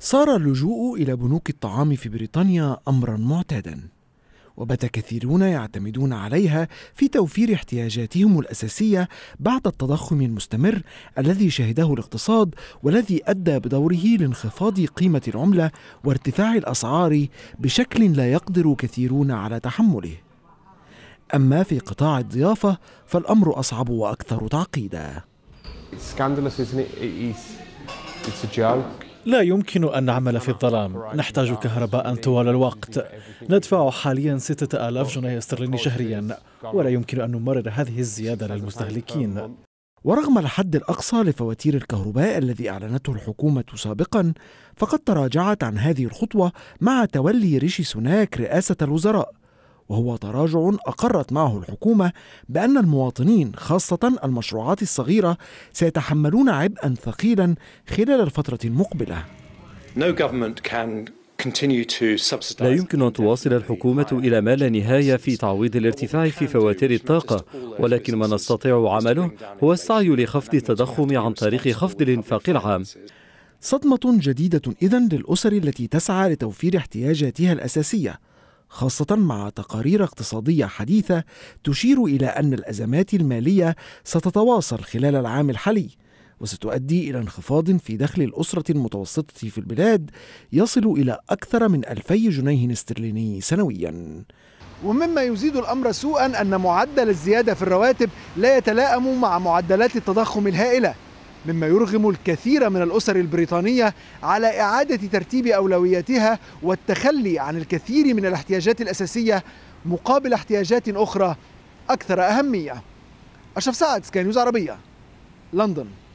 صار اللجوء إلى بنوك الطعام في بريطانيا أمرا معتادا وبات كثيرون يعتمدون عليها في توفير احتياجاتهم الأساسية بعد التضخم المستمر الذي شهده الاقتصاد والذي أدى بدوره لانخفاض قيمة العملة وارتفاع الأسعار بشكل لا يقدر كثيرون على تحمله أما في قطاع الضيافة فالأمر أصعب وأكثر تعقيدا It's scandalous, isn't it? It is. It's a joke. لا يمكن أن نعمل في الظلام نحتاج كهرباء طوال الوقت ندفع حاليا ستة آلاف جنيه استرليني شهريا ولا يمكن أن نمرر هذه الزيادة للمستهلكين ورغم الحد الأقصى لفواتير الكهرباء الذي أعلنته الحكومة سابقا فقد تراجعت عن هذه الخطوة مع تولي ريشي سوناك رئاسة الوزراء وهو تراجع أقرت معه الحكومة بأن المواطنين خاصة المشروعات الصغيرة سيتحملون عبئا ثقيلا خلال الفترة المقبلة لا يمكن أن تواصل الحكومة إلى ما لا نهاية في تعويض الارتفاع في فواتير الطاقة ولكن ما نستطيع عمله هو السعي لخفض التضخم عن طريق خفض الإنفاق العام صدمة جديدة إذن للأسر التي تسعى لتوفير احتياجاتها الأساسية خاصة مع تقارير اقتصادية حديثة تشير إلى أن الأزمات المالية ستتواصل خلال العام الحالي وستؤدي إلى انخفاض في دخل الأسرة المتوسطة في البلاد يصل إلى أكثر من ألفي جنيه استرليني سنوياً ومما يزيد الامر سوءا ان معدل الزياده في الرواتب لا يتلائم مع معدلات التضخم الهائله مما يرغم الكثير من الاسر البريطانيه على اعاده ترتيب اولوياتها والتخلي عن الكثير من الاحتياجات الاساسيه مقابل احتياجات اخرى اكثر اهميه اشرف سعد سكاي نيوز عربيه لندن